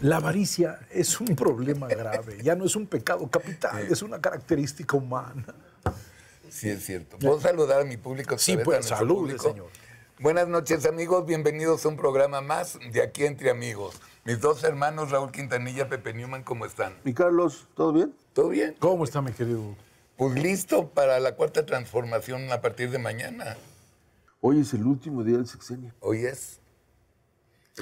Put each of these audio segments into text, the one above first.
La avaricia es un problema grave, ya no es un pecado capital, es una característica humana. Sí, es cierto. ¿Puedo saludar a mi público? Sí, pues salude, señor. Buenas noches, amigos. Bienvenidos a un programa más de aquí entre amigos. Mis dos hermanos, Raúl Quintanilla, Pepe Newman, ¿cómo están? Mi Carlos, ¿todo bien? ¿Todo bien? ¿Cómo está, mi querido? Pues listo para la cuarta transformación a partir de mañana. Hoy es el último día del sexenio. Hoy es.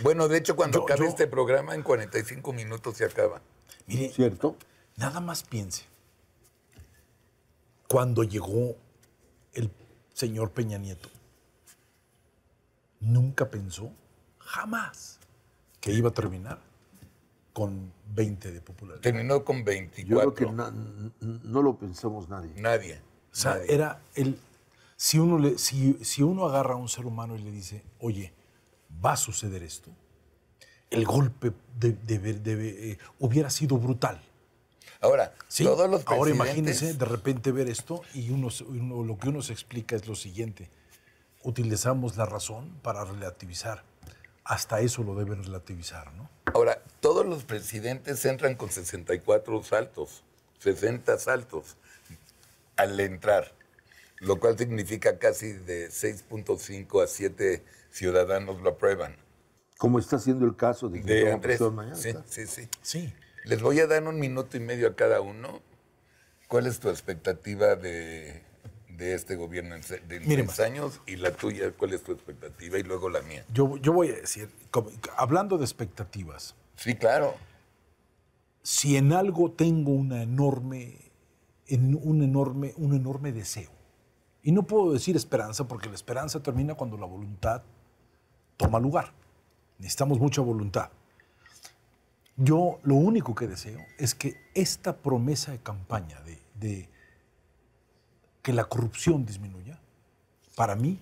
Bueno, de hecho, cuando acabe este programa, en 45 minutos se acaba. Mire, ¿cierto? Nada más piense. Cuando llegó el señor Peña Nieto, nunca pensó, jamás, que iba a terminar con 20 de popularidad. Terminó con 24. Yo creo que no lo pensamos nadie. Nadie. O sea, era el. Si uno, le, si uno agarra a un ser humano y le dice, oye, va a suceder esto. El golpe eh, hubiera sido brutal. Ahora, todos los Ahora imagínense de repente ver esto y uno, lo que uno se explica es lo siguiente. Utilizamos la razón para relativizar. Hasta eso lo deben relativizar, ¿no? Ahora, todos los presidentes entran con 64 saltos, 60 saltos al entrar lo cual significa casi de 6.5 a 7 ciudadanos lo aprueban. Como está siendo el caso de, de Andrés. sí, sí, sí, sí. Les voy a dar un minuto y medio a cada uno. ¿Cuál es tu expectativa de, de este gobierno de Miren, años y la tuya? ¿Cuál es tu expectativa? Y luego la mía. Yo, yo voy a decir, hablando de expectativas. Sí, claro. Si en algo tengo una enorme, en un enorme, un enorme deseo y no puedo decir esperanza porque la esperanza termina cuando la voluntad toma lugar. Necesitamos mucha voluntad. Yo lo único que deseo es que esta promesa de campaña de, que la corrupción disminuya, para mí,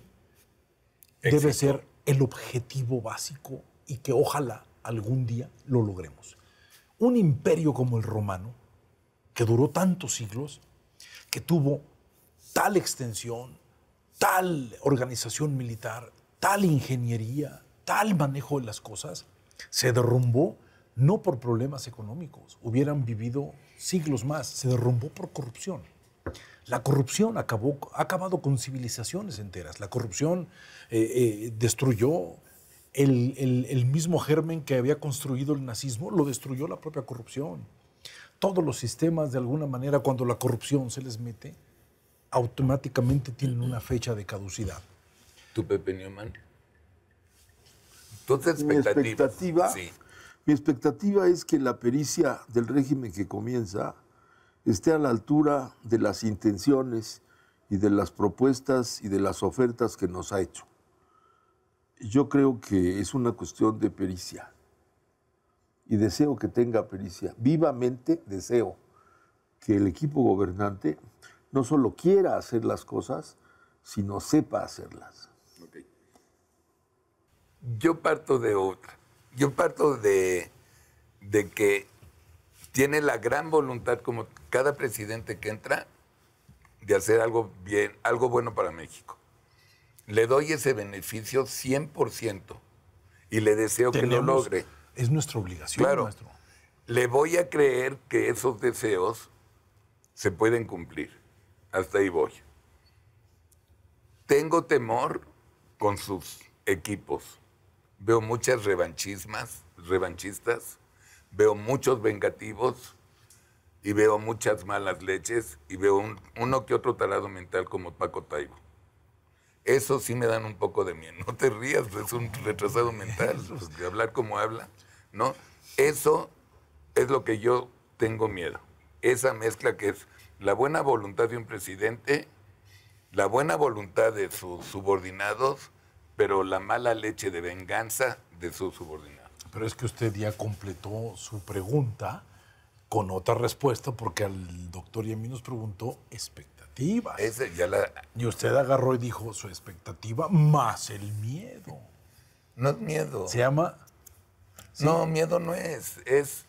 debe ser el objetivo básico y que ojalá algún día lo logremos. Un imperio como el romano, que duró tantos siglos, que tuvo tal extensión, tal organización militar, tal ingeniería, tal manejo de las cosas, se derrumbó no por problemas económicos, hubieran vivido siglos más, se derrumbó por corrupción. La corrupción acabó, ha acabado con civilizaciones enteras. La corrupción eh, eh, destruyó el, mismo germen que había construido el nazismo, lo destruyó la propia corrupción. Todos los sistemas, de alguna manera, cuando la corrupción se les mete, automáticamente tienen una fecha de caducidad. ¿Tu Pepe Newman? ¿Tú mi expectativa, mi expectativa es que la pericia del régimen que comienza esté a la altura de las intenciones y de las propuestas y de las ofertas que nos ha hecho. Yo creo que es una cuestión de pericia y deseo que tenga pericia. Vivamente deseo que el equipo gobernante no solo quiera hacer las cosas, sino sepa hacerlas. Yo parto de otra. Yo parto de, que tiene la gran voluntad, como cada presidente que entra, de hacer algo bien, algo bueno para México. Le doy ese beneficio 100% y le deseo que lo logre. Es nuestra obligación. Le voy a creer que esos deseos se pueden cumplir hasta ahí voy. Tengo temor con sus equipos. Veo muchas revanchismas, revanchistas, veo muchos vengativos y veo muchas malas leches y veo uno que otro talado mental como Paco Taibo. Eso sí me dan un poco de miedo. No te rías, es un retrasado mental, pues, de hablar como habla, ¿no? Eso es lo que yo tengo miedo. Esa mezcla que es la buena voluntad de un presidente, la buena voluntad de sus subordinados, pero la mala leche de venganza de sus subordinados. Pero es que usted ya completó su pregunta con otra respuesta porque al doctor mí nos preguntó expectativas. ya la... Y usted agarró y dijo su expectativa más el miedo. No es miedo. Se llama... No, miedo no es, es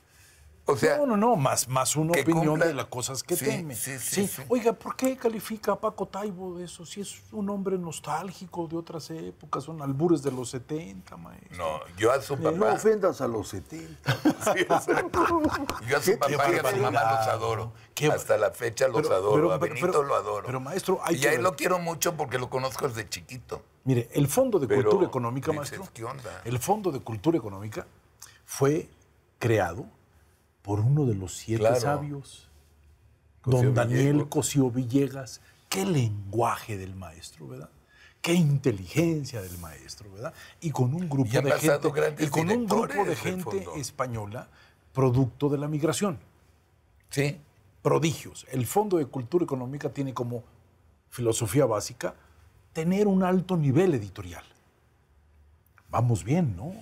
no, no, no, más, una opinión de las cosas que sí, teme. Sí, sí, Oiga, ¿por qué califica a Paco Taibo de eso? Si es un hombre nostálgico de otras épocas, son albures de los 70, maestro. No, yo a su eh, papá. No ofendas a los 70. yo a su papá y a su mamá los adoro. Hasta la fecha los adoro. Pero, a Benito lo adoro. Pero, maestro, hay Y a él lo quiero mucho porque lo conozco desde chiquito. Mire, el Fondo de Cultura Económica, maestro. Onda? El Fondo de Cultura Económica fue creado por uno de los siete sabios. Don Daniel Cosio Villegas. Qué lenguaje del maestro, ¿verdad? Qué inteligencia del maestro, ¿verdad? Y con un grupo de gente, y con un grupo de gente española producto de la migración. Sí. Prodigios. El Fondo de Cultura Económica tiene como filosofía básica tener un alto nivel editorial. Vamos bien, ¿no?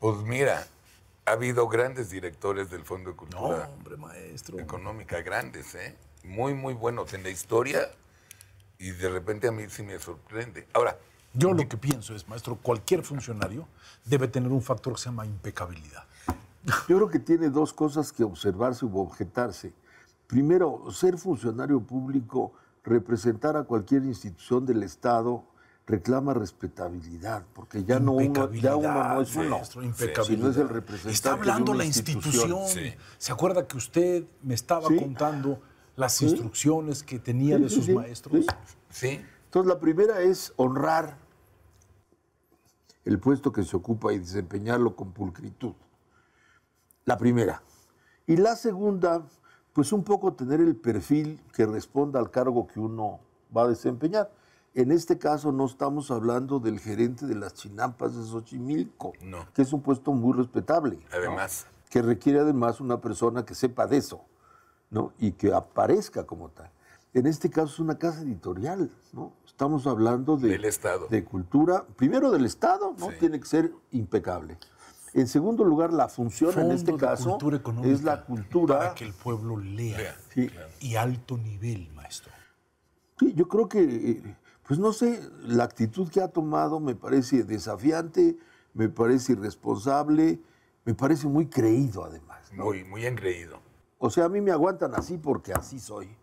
Pues mira, ha habido grandes directores del Fondo de Cultura. maestro. Económica, grandes, ¿eh? Muy, muy buenos en la historia y de repente a mí sí me sorprende. Ahora. Yo lo que pienso es, maestro, cualquier funcionario debe tener un factor que se llama impecabilidad. Yo creo que tiene dos cosas que observarse u objetarse. Primero, ser funcionario público, representar a cualquier institución del Estado reclama respetabilidad, porque ya no uno, ya uno no es sino es el representante. Está hablando la institución. ¿Se acuerda que usted me estaba contando las instrucciones que tenía de sus maestros? Sí. Entonces, la primera es honrar el puesto que se ocupa y desempeñarlo con pulcritud. La primera. Y la segunda, pues un poco tener el perfil que responda al cargo que uno va a desempeñar. En este caso no estamos hablando del gerente de las chinampas de Xochimilco, que es un puesto muy respetable. Además. Que requiere además una persona que sepa de eso, ¿no? Y que aparezca como tal. En este caso es una casa editorial, ¿no? Estamos hablando de, del Estado. de cultura, primero del Estado, ¿no? Tiene que ser impecable. En segundo lugar, la función en este caso es la cultura. Para que el pueblo lea. Y alto nivel, maestro. Sí, yo creo que eh, pues no sé, la actitud que ha tomado me parece desafiante, me parece irresponsable, me parece muy creído además. ¿no? Muy, muy engreído. O sea, a mí me aguantan así porque así soy.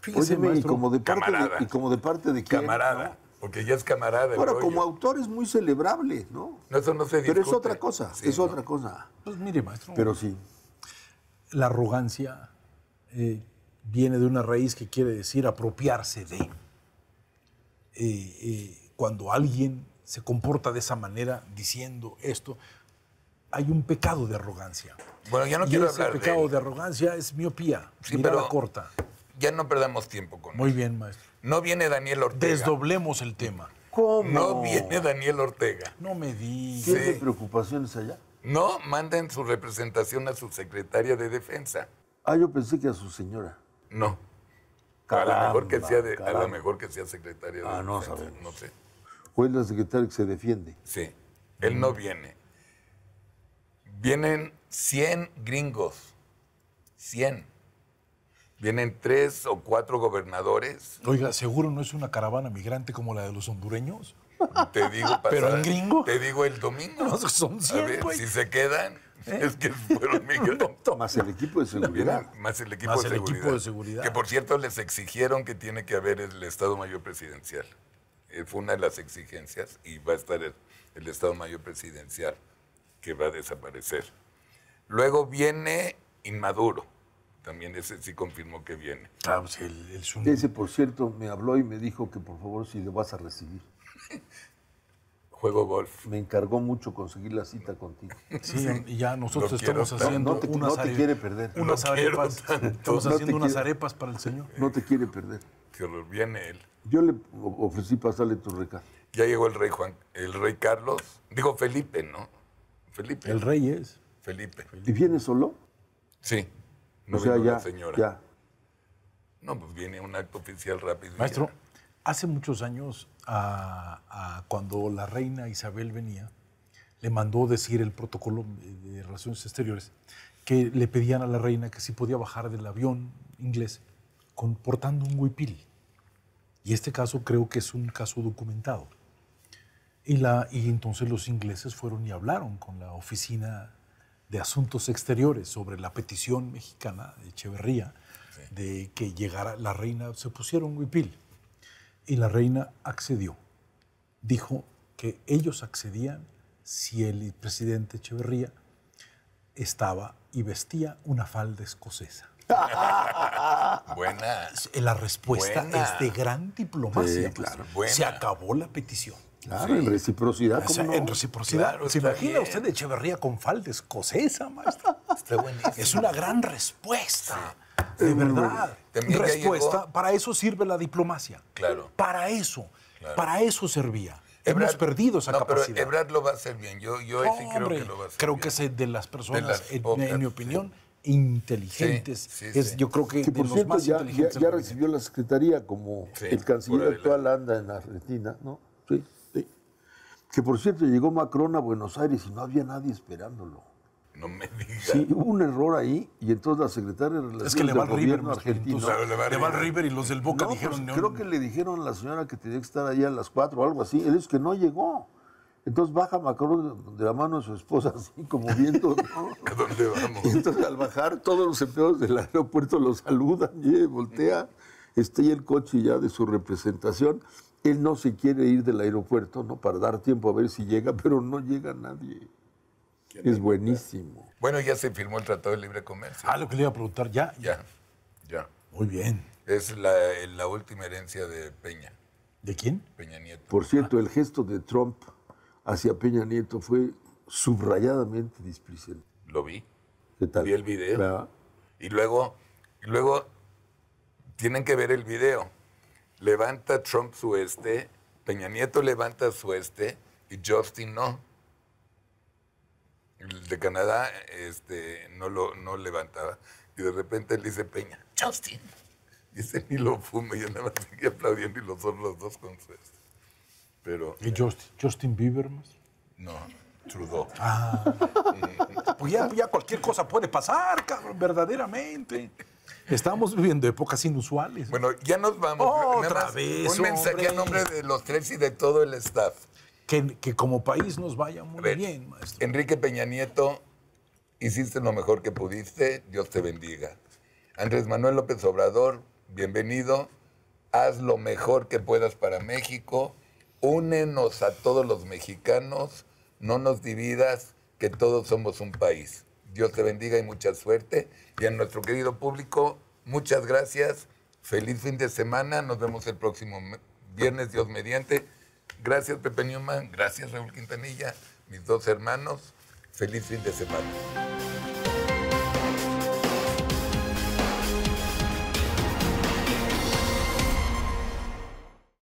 Fíjese, como de parte De, y como de parte de Camarada. Porque ya es camarada. bueno, como autor es muy celebrable, ¿no? eso no se discute. Pero es otra cosa, es otra cosa. Pues mire, maestro. Pero sí. La arrogancia eh, viene de una raíz que quiere decir apropiarse de cuando alguien se comporta de esa manera diciendo esto, hay un pecado de arrogancia. Bueno, ya no quiero hablar. El pecado de... arrogancia es miopía, sí, pero corta. Ya no perdamos tiempo con Muy bien, maestro. No viene Daniel Ortega. Desdoblemos el tema. ¿Cómo? No viene Daniel Ortega. No me digas. ¿Tiene preocupaciones allá? No, manden su representación a su secretaria de defensa. Ah, yo pensé que a su señora. No a lo mejor que sea, a lo mejor que sea secretaria ah, de Ah, no No sé. O es la secretaria que se defiende. Sí, él no mm. viene. Vienen 100 gringos. 100. Vienen tres o cuatro gobernadores. Oiga, ¿seguro no es una caravana migrante como la de los hondureños? Te digo ¿Pero gringo? Te digo el domingo. Pues, son si se quedan. ¿Eh? Es que fueron Más el equipo de seguridad. Más el equipo, de, seguridad. Que por cierto les exigieron que tiene que haber el Estado Mayor Presidencial. Eh, fue una de las exigencias y va a estar el, Estado Mayor Presidencial que va a desaparecer. Luego viene Inmaduro. También ese sí confirmó que viene. Ah, pues, el, Ese, por cierto, me habló y me dijo que por favor si lo vas a recibir. Juego golf. Me encargó mucho conseguir la cita contigo. Sí, y ya nosotros estamos haciendo no te, quiere perder. Unas arepas. Estamos haciendo unas arepas para el señor. No te quiere perder. Que viene él. Yo le ofrecí pasarle tu recado. Ya llegó el rey Juan, el rey Carlos, dijo Felipe, ¿no? Felipe. El rey es. Felipe. ¿Y viene solo? Sí. No o sea, ya, señora. Ya. No, pues viene un acto oficial rápido. Maestro, Hace muchos años, cuando la reina Isabel venía, le mandó decir el protocolo de Relaciones Exteriores que le pedían a la reina que si podía bajar del avión inglés portando un huipil. Y este caso creo que es un caso documentado. Y, entonces los ingleses fueron y hablaron con la oficina de Asuntos Exteriores sobre la petición mexicana de Echeverría de que llegara la reina, se pusieron huipil. Y la reina accedió. Dijo que ellos accedían si el presidente Echeverría estaba y vestía una falda escocesa. Buena. La respuesta es de gran diplomacia. Pues. Se acabó la petición. Claro, en reciprocidad. ¿cómo En reciprocidad. ¿Se imagina usted de Echeverría con falda escocesa, maestro? Está buenísimo. Es una gran respuesta de mm, verdad, respuesta. Para eso sirve la diplomacia. Claro. Para eso. Para eso servía. Hemos perdido esa capacidad. Pero Ebrard lo va a hacer bien. Yo, yo sí creo que lo va a hacer Creo que es de las personas, en, mi opinión, inteligentes. yo creo que, de los más ya, ya, recibió la secretaría como el canciller actual anda en Argentina, ¿no? Sí, Que por cierto llegó Macron a Buenos Aires y no había nadie esperándolo. No me digas. Sí, hubo un error ahí y entonces la secretaria de Relaciones Es que le va River, argentino, le va River, y los del Boca dijeron... Pues, creo que le dijeron a la señora que tenía que estar ahí a las cuatro o algo así. Él es que no llegó. Entonces baja Macron de la mano de su esposa, así como viendo. ¿A dónde vamos? Y entonces al bajar, todos los empleados del aeropuerto lo saludan y voltea. Está ahí el coche ya de su representación. Él no se quiere ir del aeropuerto, ¿no? Para dar tiempo a ver si llega, pero no llega nadie. Es buenísimo. Bueno, ya se firmó el Tratado de Libre Comercio. Ah, lo que le iba a preguntar, ¿ya? Ya, ya. Muy bien. Es la, última herencia de Peña. ¿De quién? Peña Nieto. Por cierto, el gesto de Trump hacia Peña Nieto fue subrayadamente displicente. Lo vi. ¿Qué Vi el video. Y luego, y luego tienen que ver el video. Levanta Trump su este, Peña Nieto levanta su este y Justin no de mm. Canadá este, no lo no levantaba. Y de repente él dice Peña, Justin. Y ese ni lo fume, y yo nada más seguía aplaudiendo y los son los dos con su este. Pero, ¿Y eh, Justin, Justin Bieber más? No, Trudeau. Ah. Eh, eh, pues ya, ya cualquier cosa puede pasar, cabrón, verdaderamente. Estamos viviendo épocas inusuales. Bueno, ya nos vamos. Otra vez. Un mensaje hombre. a nombre de los tres y de todo el staff que, como país nos vaya muy bien, maestro. Enrique Peña Nieto, hiciste lo mejor que pudiste, Dios te bendiga. Andrés Manuel López Obrador, bienvenido, haz lo mejor que puedas para México, únenos a todos los mexicanos, no nos dividas, que todos somos un país. Dios te bendiga y mucha suerte. Y a nuestro querido público, muchas gracias. Feliz fin de semana. Nos vemos el próximo viernes, Dios mediante. Gracias Pepe Newman, gracias Raúl Quintanilla, mis dos hermanos. Feliz fin de semana.